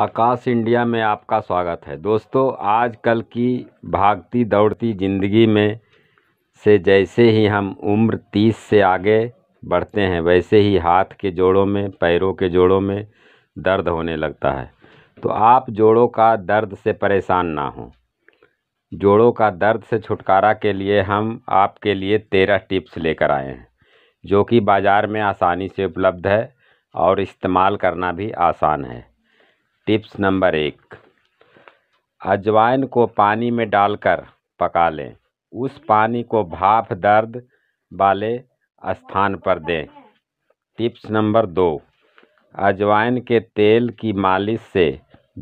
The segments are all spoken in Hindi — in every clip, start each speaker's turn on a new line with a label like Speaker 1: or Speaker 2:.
Speaker 1: आकाश इंडिया में आपका स्वागत है दोस्तों आज कल की भागती दौड़ती ज़िंदगी में से जैसे ही हम उम्र तीस से आगे बढ़ते हैं वैसे ही हाथ के जोड़ों में पैरों के जोड़ों में दर्द होने लगता है तो आप जोड़ों का दर्द से परेशान ना हों जोड़ों का दर्द से छुटकारा के लिए हम आपके लिए तेरह टिप्स लेकर आए हैं जो कि बाज़ार में आसानी से उपलब्ध है और इस्तेमाल करना भी आसान है टिप्स नंबर एक अजवाइन को पानी में डालकर पका लें उस पानी को भाप दर्द वाले स्थान पर दें टिप्स नंबर दो अजवाइन के तेल की मालिश से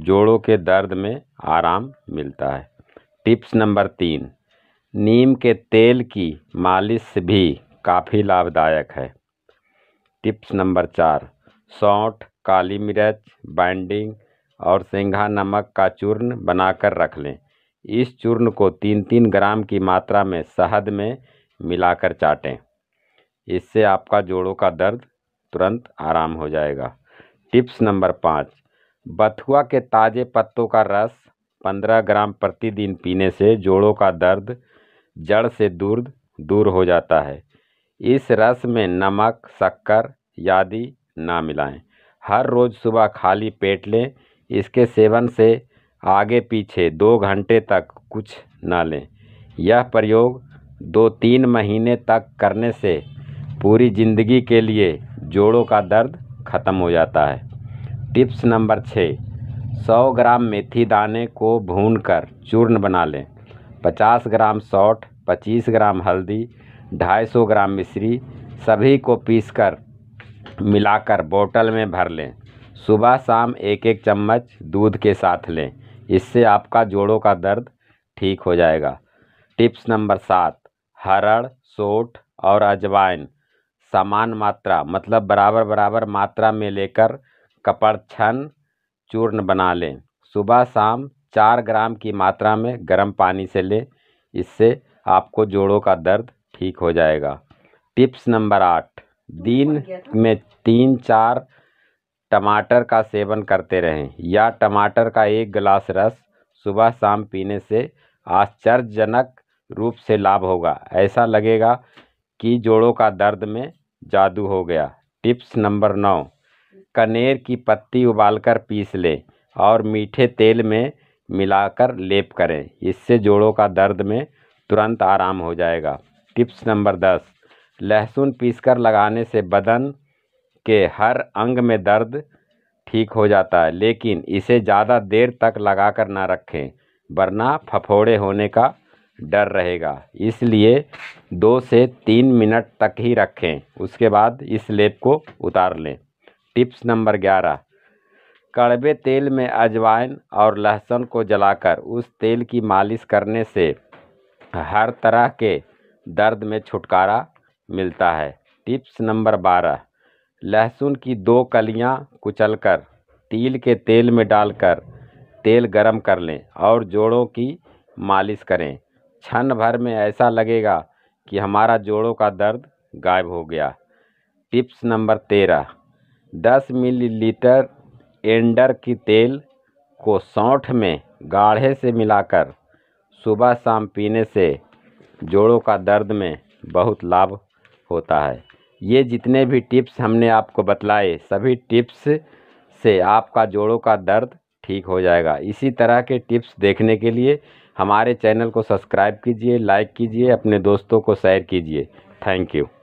Speaker 1: जोड़ों के दर्द में आराम मिलता है टिप्स नंबर तीन नीम के तेल की मालिश भी काफ़ी लाभदायक है टिप्स नंबर चार सौठ काली मिर्च बाइंडिंग और सेंघा नमक का चूर्ण बनाकर रख लें इस चूर्ण को तीन तीन ग्राम की मात्रा में शहद में मिलाकर चाटें इससे आपका जोड़ों का दर्द तुरंत आराम हो जाएगा टिप्स नंबर पाँच बथुआ के ताज़े पत्तों का रस पंद्रह ग्राम प्रतिदिन पीने से जोड़ों का दर्द जड़ से दूर दूर हो जाता है इस रस में नमक शक्कर आदि ना मिलाएं हर रोज़ सुबह खाली पेट लें इसके सेवन से आगे पीछे दो घंटे तक कुछ न लें यह प्रयोग दो तीन महीने तक करने से पूरी ज़िंदगी के लिए जोड़ों का दर्द ख़त्म हो जाता है टिप्स नंबर छः सौ ग्राम मेथी दाने को भूनकर चूर्ण बना लें पचास ग्राम सौठ पच्चीस ग्राम हल्दी ढाई सौ ग्राम मिश्री सभी को पीसकर मिलाकर बोतल में भर लें सुबह शाम एक एक चम्मच दूध के साथ लें इससे आपका जोड़ों का दर्द ठीक हो जाएगा टिप्स नंबर सात हरड़ सोठ और अजवाइन समान मात्रा मतलब बराबर बराबर मात्रा में लेकर कपड़ छन चूर्ण बना लें सुबह शाम चार ग्राम की मात्रा में गर्म पानी से लें इससे आपको जोड़ों का दर्द ठीक हो जाएगा टिप्स नंबर आठ दिन में तीन चार टमाटर का सेवन करते रहें या टमाटर का एक गिलास रस सुबह शाम पीने से आश्चर्यजनक रूप से लाभ होगा ऐसा लगेगा कि जोड़ों का दर्द में जादू हो गया टिप्स नंबर नौ कनेर की पत्ती उबालकर पीस लें और मीठे तेल में मिलाकर लेप करें इससे जोड़ों का दर्द में तुरंत आराम हो जाएगा टिप्स नंबर दस लहसुन पीसकर लगाने से बदन के हर अंग में दर्द ठीक हो जाता है लेकिन इसे ज़्यादा देर तक लगा कर ना रखें वरना फफोड़े होने का डर रहेगा इसलिए दो से तीन मिनट तक ही रखें उसके बाद इस लेप को उतार लें टिप्स नंबर ग्यारह कड़वे तेल में अजवाइन और लहसुन को जलाकर उस तेल की मालिश करने से हर तरह के दर्द में छुटकारा मिलता है टिप्स नंबर बारह लहसुन की दो कलियां कुचलकर तिल के तेल में डालकर तेल गरम कर लें और जोड़ों की मालिश करें क्षण भर में ऐसा लगेगा कि हमारा जोड़ों का दर्द गायब हो गया टिप्स नंबर तेरह दस मिलीलीटर एंडर की तेल को सौठ में गाढ़े से मिलाकर सुबह शाम पीने से जोड़ों का दर्द में बहुत लाभ होता है ये जितने भी टिप्स हमने आपको बतलाए सभी टिप्स से आपका जोड़ों का दर्द ठीक हो जाएगा इसी तरह के टिप्स देखने के लिए हमारे चैनल को सब्सक्राइब कीजिए लाइक कीजिए अपने दोस्तों को शेयर कीजिए थैंक यू